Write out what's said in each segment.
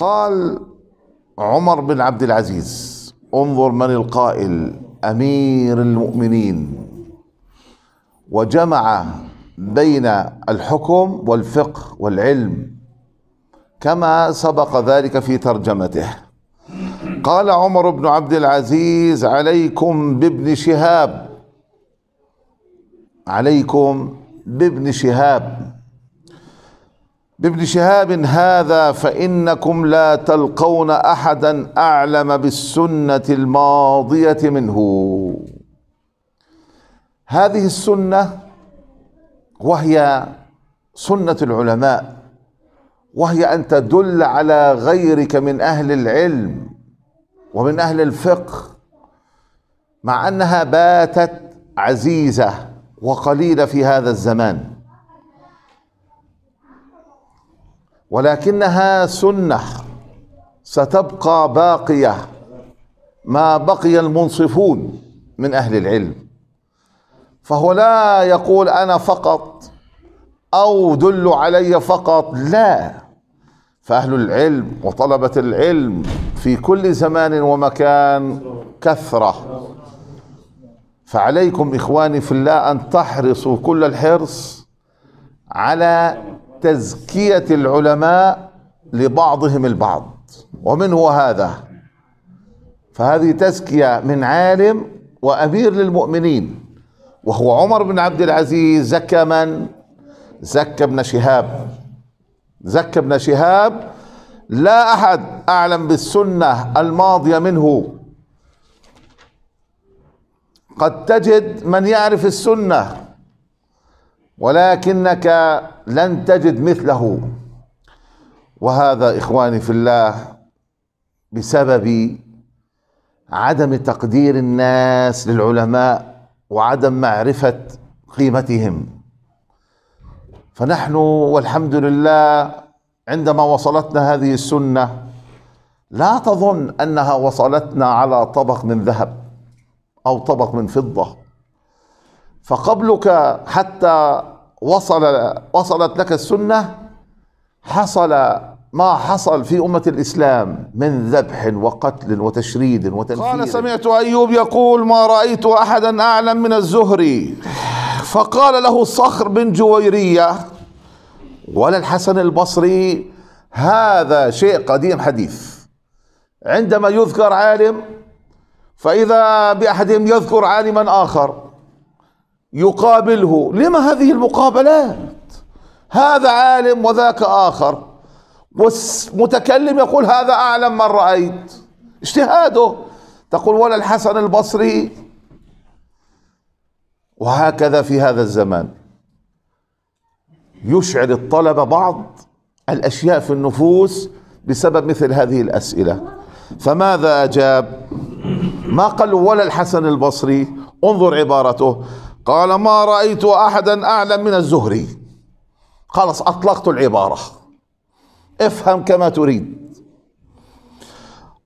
قال عمر بن عبد العزيز انظر من القائل امير المؤمنين وجمع بين الحكم والفقه والعلم كما سبق ذلك في ترجمته قال عمر بن عبد العزيز عليكم بابن شهاب عليكم بابن شهاب بابن شهاب هذا فإنكم لا تلقون أحدا أعلم بالسنة الماضية منه هذه السنة وهي سنة العلماء وهي أن تدل على غيرك من أهل العلم ومن أهل الفقه مع أنها باتت عزيزة وقليلة في هذا الزمان ولكنها سنه ستبقى باقيه ما بقي المنصفون من اهل العلم فهو لا يقول انا فقط او دلوا علي فقط لا فاهل العلم وطلبه العلم في كل زمان ومكان كثره فعليكم اخواني في الله ان تحرصوا كل الحرص على تزكية العلماء لبعضهم البعض ومن هو هذا فهذه تزكية من عالم وأمير للمؤمنين وهو عمر بن عبد العزيز زكى من زكى ابن شهاب زكى ابن شهاب لا أحد أعلم بالسنة الماضية منه قد تجد من يعرف السنه ولكنك لن تجد مثله وهذا اخواني في الله بسبب عدم تقدير الناس للعلماء وعدم معرفه قيمتهم فنحن والحمد لله عندما وصلتنا هذه السنه لا تظن انها وصلتنا على طبق من ذهب او طبق من فضه فقبلك حتى وصل وصلت لك السنة حصل ما حصل في أمة الإسلام من ذبح وقتل وتشريد وتنفير قال سمعت أيوب يقول ما رأيت أحدا أعلم من الزهري فقال له صخر بن جويرية ولا الحسن البصري هذا شيء قديم حديث عندما يذكر عالم فإذا بأحدهم يذكر عالما آخر يقابله لما هذه المقابلات هذا عالم وذاك آخر والمتكلم يقول هذا أعلم من رأيت اجتهاده تقول ولا الحسن البصري وهكذا في هذا الزمان يشعر الطلبة بعض الأشياء في النفوس بسبب مثل هذه الأسئلة فماذا أجاب ما قال ولا الحسن البصري انظر عبارته قال ما رأيت أحدا أعلم من الزهري خلاص أطلقت العبارة افهم كما تريد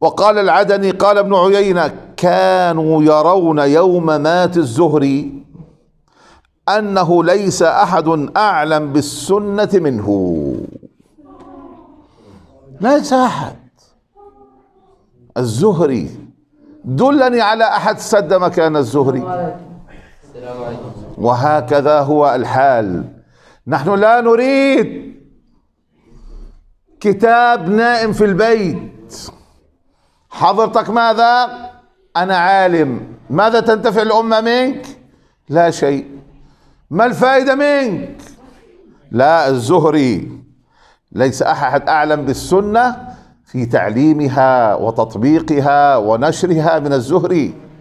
وقال العدني قال ابن عيينة كانوا يرون يوم مات الزهري أنه ليس أحد أعلم بالسنة منه ليس أحد الزهري دلني على أحد سد مكان الزهري وهكذا هو الحال نحن لا نريد كتاب نائم في البيت حضرتك ماذا انا عالم ماذا تنتفع الامه منك لا شيء ما الفائده منك لا الزهري ليس احد اعلم بالسنه في تعليمها وتطبيقها ونشرها من الزهري